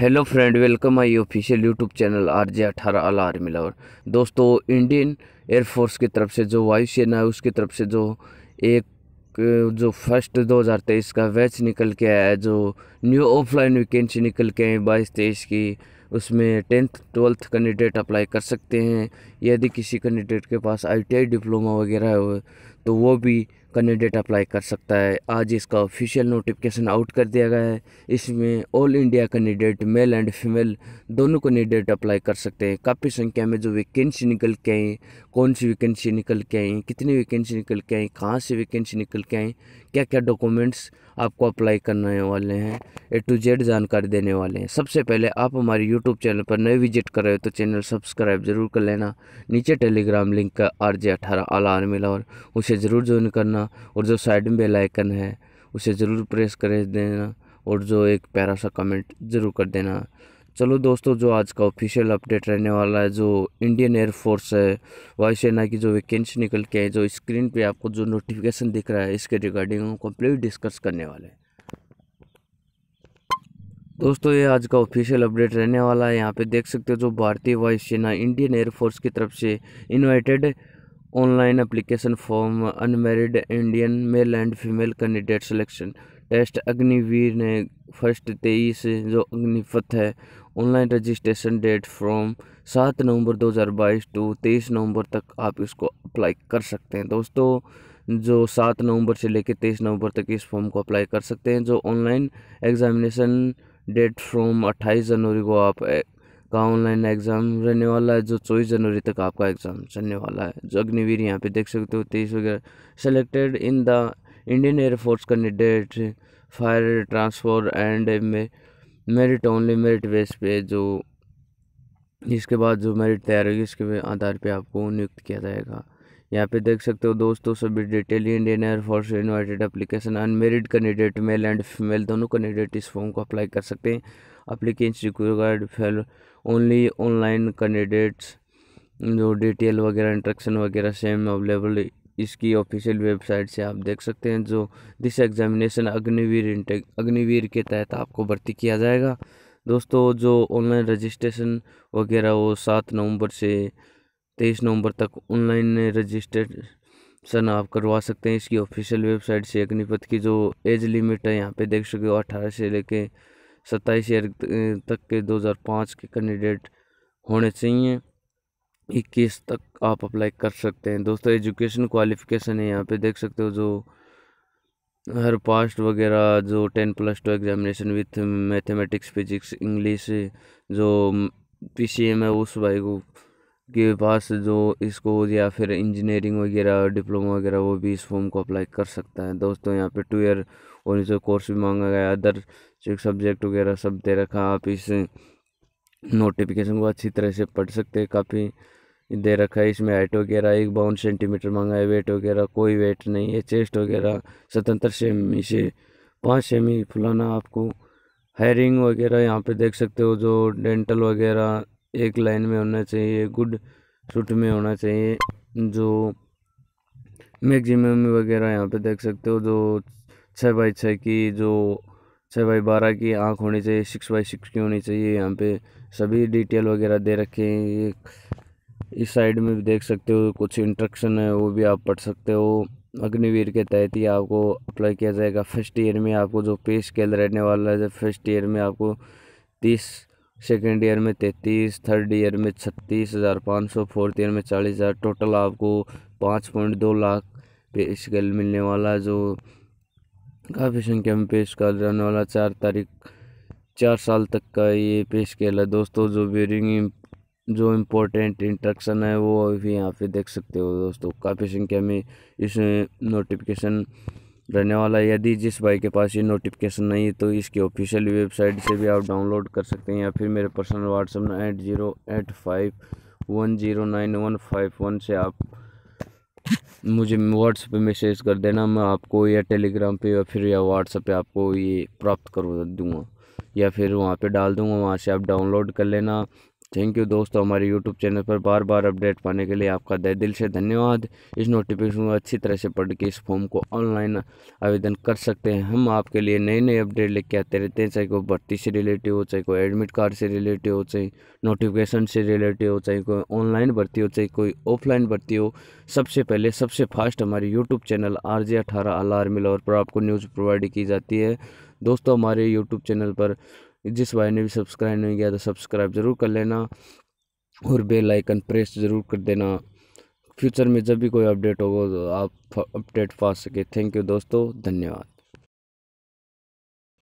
hello friend welcome I official YouTube channel R J अठारह अला army lover दोस्तों Indian air force की तरफ से जो वायुसेना है उसकी तरफ से जो एक जो फर्स्ट 2023 का बैच निकल के आया है जो न्यू ऑफलाइन वैकेंसी निकल के आई बाईस तेईस की उसमें टेंथ ट्वेल्थ कैंडिडेट अप्लाई कर सकते हैं यदि किसी कैंडिडेट के पास आई डिप्लोमा वगैरह हो तो वो भी कैंडिडेट अप्लाई कर सकता है आज इसका ऑफिशियल नोटिफिकेशन आउट कर दिया गया है इसमें all India candidate male and female दोनों कैंडिडेट अप्लाई कर सकते हैं काफ़ी संख्या में जो वैकेंसी निकल के आई कौन सी वैकेंसी निकल के आई कितनी वैकेंसी निकल के आई कहाँ से वैकेंसी निकल के आई क्या क्या डॉक्यूमेंट्स आपको अप्लाई करने वाले हैं ए टू जेड जानकारी देने वाले हैं सबसे पहले आप हमारे यूट्यूब चैनल पर नए विजिट कर रहे हो तो चैनल सब्सक्राइब जरूर कर लेना नीचे टेलीग्राम लिंक का आर जे अठारह आला आर्मिला और उसे उसे ज़रूर ज्वाइन करना और जो साइड में बेल आइकन है उसे ज़रूर प्रेस कर देना और जो एक प्यारा सा कमेंट ज़रूर कर देना चलो दोस्तों जो आज का ऑफिशियल अपडेट रहने वाला है जो इंडियन एयरफोर्स है वायुसेना की जो वैकेंसी निकल के हैं जो स्क्रीन पे आपको जो नोटिफिकेशन दिख रहा है इसके रिगार्डिंग हम कम्प्लीट डिस्कस करने वाले हैं दोस्तों ये आज का ऑफिशियल अपडेट रहने वाला है यहाँ पे देख सकते हो जो भारतीय वायुसेना इंडियन एयरफोर्स की तरफ से invited online application form unmarried Indian male and female candidate selection test Agniveer ने फर्स्ट तेईस जो अग्निपथ है ऑनलाइन रजिस्ट्रेशन डेट फ्रॉम सात नवंबर 2022 टू तेईस नवंबर तक आप इसको अप्लाई कर सकते हैं दोस्तों जो सात नवंबर से लेकर तेईस नवंबर तक इस फॉर्म को अप्लाई कर सकते हैं जो ऑनलाइन एग्जामिनेशन डेट फ्रॉम अट्ठाईस जनवरी को आप का ऑनलाइन एग्ज़ाम रहने वाला है जो चौबीस जनवरी तक आपका एग्ज़ाम चलने वाला है जो अग्निवीर यहाँ पे देख सकते हो तेईस वगैरह selected in the Indian air force candidate फायर ट्रांसफोर एंड में मेरिट ओनली मेरिट बेस पे जो इसके बाद जो मेरिट तैयार होगी इसके आधार पे आपको नियुक्त किया जाएगा यहाँ पे देख सकते हो दोस्तों सभी detail Indian air force invited application unmarried candidate male and female दोनों कैंडिडेट इस फॉर्म को अप्लाई कर सकते हैं applicants required fail only online candidates जो डिटेल वगैरह इंट्रक्शन वगैरह सेम अवेलेबल इसकी ऑफिशियल वेबसाइट से आप देख सकते हैं जो this examination Agniveer intake Agniveer के तहत आपको भर्ती किया जाएगा दोस्तों जो ऑनलाइन रजिस्ट्रेशन वगैरह वो सात नवंबर से तेईस नवंबर तक ऑनलाइन रजिस्ट्रेशन आप करवा सकते हैं इसकी ऑफिशियल वेबसाइट से अग्निपथ की जो एज लिमिट है यहाँ पे देख सके हो अठारह से लेके सत्ताईस ईयर तक के 2005 के कैंडिडेट होने चाहिए इक्कीस तक आप अप्लाई कर सकते हैं दोस्तों एजुकेशन क्वालिफिकेशन है यहाँ पे देख सकते हो जो हर पास्ट वगैरह जो ten plus two examination with mathematics physics English जो पी है उस भाई को के पास जो इसको या फिर इंजीनियरिंग वगैरह डिप्लोमा वगैरह वो भी इस फॉर्म को अप्लाई कर सकता है दोस्तों यहाँ पे टू ईयर और जो कोर्स भी मांगा गया अदर सब्जेक्ट वगैरह सब दे रखा आप इस नोटिफिकेशन को अच्छी तरह से पढ़ सकते हैं काफ़ी दे रखा है इसमें हाइट वगैरह एक बावन सेंटीमीटर मांगा है वेट वगैरह कोई वेट नहीं है चेस्ट वगैरह स्वतंत्र सेमी से पाँच सेमी फुलाना आपको हायरिंग वगैरह यहाँ पे देख सकते हो जो डेंटल वगैरह एक लाइन में होना चाहिए गुड शूट में होना चाहिए जो मैक्सिमम वगैरह यहाँ पे देख सकते हो जो छः बाई छः की जो छः बाई बारह की आँख होनी चाहिए सिक्स बाई सिक्स की होनी चाहिए यहाँ पे सभी डिटेल वगैरह दे रखे हैं ये इस साइड में भी देख सकते हो कुछ इंट्रक्शन है वो भी आप पढ़ सकते हो अग्निवीर के तहत ही आपको अप्लाई किया जाएगा फर्स्ट ईयर में आपको जो पे स्केल रहने वाला है फर्स्ट ईयर में आपको तीस सेकेंड ईयर में तैंतीस थर्ड ईयर में छत्तीस हज़ार पाँच सौ फोर्थ ईयर में चालीस हज़ार टोटल आपको पाँच पॉइंट दो लाख पे स्केल मिलने वाला जो काफ़ी संख्या में पेश कर जाने वाला चार तारीख चार साल तक का ये पेश किया है दोस्तों जो बेरिंग जो इम्पोर्टेंट इंट्रक्शन है वो अभी यहाँ पे देख सकते हो दोस्तों काफ़ी संख्या में इस नोटिफिकेशन रहने वाला यदि जिस भाई के पास ये नोटिफिकेशन नहीं है तो इसकी ऑफिशियल वेबसाइट से भी आप डाउनलोड कर सकते हैं या फिर मेरे पर्सनल व्हाट्सअप में eight zero eight five one zero nine one five one से आप मुझे व्हाट्सएप पे मैसेज कर देना मैं आपको या टेलीग्राम पे या फिर या व्हाट्सएप पे आपको ये प्राप्त कर दूँगा या फिर वहाँ पे डाल दूँगा वहाँ से आप डाउनलोड कर लेना थैंक यू दोस्तों हमारे यूट्यूब चैनल पर बार बार अपडेट पाने के लिए आपका दे दिल से धन्यवाद इस नोटिफिकेशन को अच्छी तरह से पढ़ के इस फॉर्म को ऑनलाइन आवेदन कर सकते हैं हम आपके लिए नए नए अपडेट लेके आते रहते हैं चाहे कोई भर्ती से रिलेटिव हो चाहे कोई एडमिट कार्ड से रिलेटिव हो चाहे नोटिफिकेशन से रिलेटिव हो चाहे कोई ऑनलाइन भर्ती हो चाहे कोई ऑफलाइन भर्ती हो सबसे पहले सबसे फास्ट हमारे यूट्यूब चैनल आर जे अठारह अलार्म और पर आपको न्यूज़ प्रोवाइड की जाती है दोस्तों हमारे यूट्यूब चैनल पर जिस भाई ने भी सब्सक्राइब नहीं किया तो सब्सक्राइब ज़रूर कर लेना और बेल आइकन प्रेस ज़रूर कर देना फ्यूचर में जब भी कोई अपडेट होगा तो आप अपडेट पा सके थैंक यू दोस्तों धन्यवाद